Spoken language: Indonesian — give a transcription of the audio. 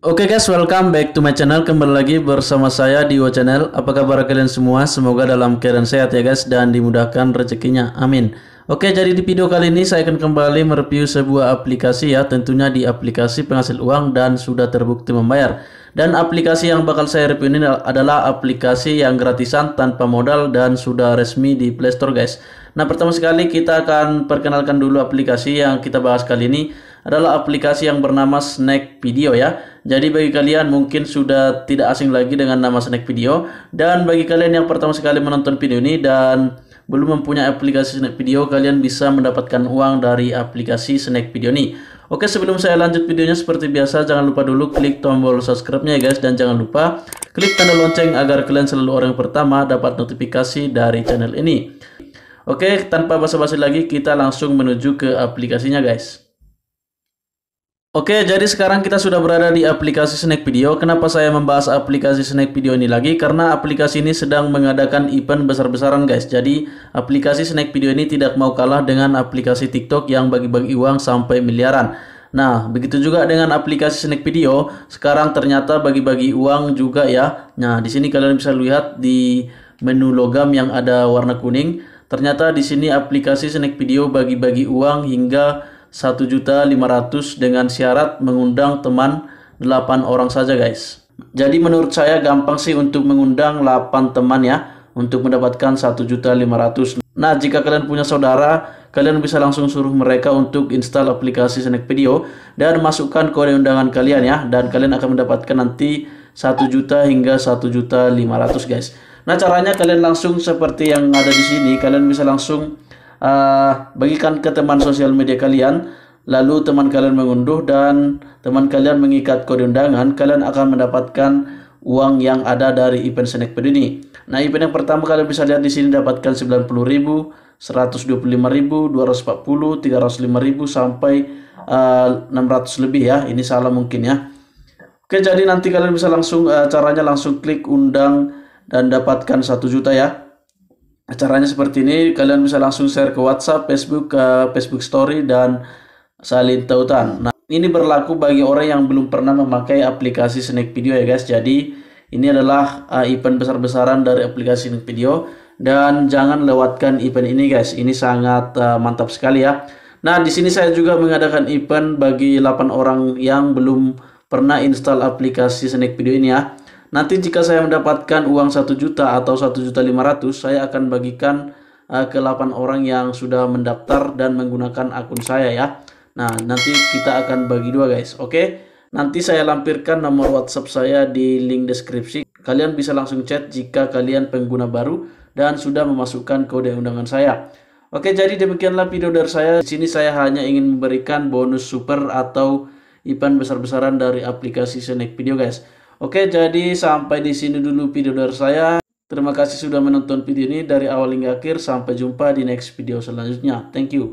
Oke okay guys, welcome back to my channel. Kembali lagi bersama saya di Channel. Apa kabar kalian semua? Semoga dalam keadaan sehat ya guys dan dimudahkan rezekinya. Amin. Oke, okay, jadi di video kali ini saya akan kembali mereview sebuah aplikasi ya, tentunya di aplikasi penghasil uang dan sudah terbukti membayar. Dan aplikasi yang bakal saya review ini adalah aplikasi yang gratisan tanpa modal dan sudah resmi di Play Store guys. Nah, pertama sekali kita akan perkenalkan dulu aplikasi yang kita bahas kali ini adalah aplikasi yang bernama Snack Video ya. Jadi bagi kalian mungkin sudah tidak asing lagi dengan nama Snack Video dan bagi kalian yang pertama sekali menonton video ini dan belum mempunyai aplikasi Snack Video, kalian bisa mendapatkan uang dari aplikasi Snack Video ini. Oke, sebelum saya lanjut videonya seperti biasa, jangan lupa dulu klik tombol subscribe-nya ya guys dan jangan lupa klik tanda lonceng agar kalian selalu orang pertama dapat notifikasi dari channel ini. Oke, tanpa basa-basi lagi kita langsung menuju ke aplikasinya guys. Oke, jadi sekarang kita sudah berada di aplikasi Snack Video. Kenapa saya membahas aplikasi Snack Video ini lagi? Karena aplikasi ini sedang mengadakan event besar-besaran, guys. Jadi, aplikasi Snack Video ini tidak mau kalah dengan aplikasi TikTok yang bagi-bagi uang sampai miliaran. Nah, begitu juga dengan aplikasi Snack Video, sekarang ternyata bagi-bagi uang juga ya. Nah, di sini kalian bisa lihat di menu logam yang ada warna kuning, ternyata di sini aplikasi Snack Video bagi-bagi uang hingga 1.500 dengan syarat mengundang teman 8 orang saja guys. Jadi menurut saya gampang sih untuk mengundang 8 teman ya untuk mendapatkan 1.500. Nah, jika kalian punya saudara, kalian bisa langsung suruh mereka untuk install aplikasi Snack Video dan masukkan kode undangan kalian ya dan kalian akan mendapatkan nanti 1 juta hingga 1 juta 500 guys. Nah, caranya kalian langsung seperti yang ada di sini, kalian bisa langsung uh, bagikan ke teman sosial media kalian lalu teman kalian mengunduh dan teman kalian mengikat kode undangan kalian akan mendapatkan uang yang ada dari event snack pad ini nah event yang pertama kalian bisa lihat di sini dapatkan 90.000 125.000 240 305.000 sampai uh, ah, 600 lebih ya ini salah mungkin ya Oke, jadi nanti kalian bisa langsung uh, caranya langsung klik undang dan dapatkan satu juta ya caranya seperti ini kalian bisa langsung share ke WhatsApp, Facebook, ke Facebook Story dan salin tautan. Nah, ini berlaku bagi orang yang belum pernah memakai aplikasi Snack Video ya guys. Jadi ini adalah uh, event besar-besaran dari aplikasi Snack Video dan jangan lewatkan event ini guys. Ini sangat uh, mantap sekali ya. Nah, di sini saya juga mengadakan event bagi 8 orang yang belum pernah install aplikasi Snack Video ini ya. Nanti jika saya mendapatkan uang 1 juta atau 1 juta 500, saya akan bagikan uh, ke 8 orang yang sudah mendaftar dan menggunakan akun saya ya. Nah, nanti kita akan bagi dua guys. Oke. Nanti saya lampirkan nomor WhatsApp saya di link deskripsi. Kalian bisa langsung chat jika kalian pengguna baru dan sudah memasukkan kode undangan saya. Oke, jadi demikianlah video dari saya. Di sini saya hanya ingin memberikan bonus super atau IPAN besar-besaran dari aplikasi Snack Video guys. Oke, jadi sampai di sini dulu video dari saya. Terima kasih sudah menonton video ini dari awal hingga akhir. Sampai jumpa di next video selanjutnya. Thank you.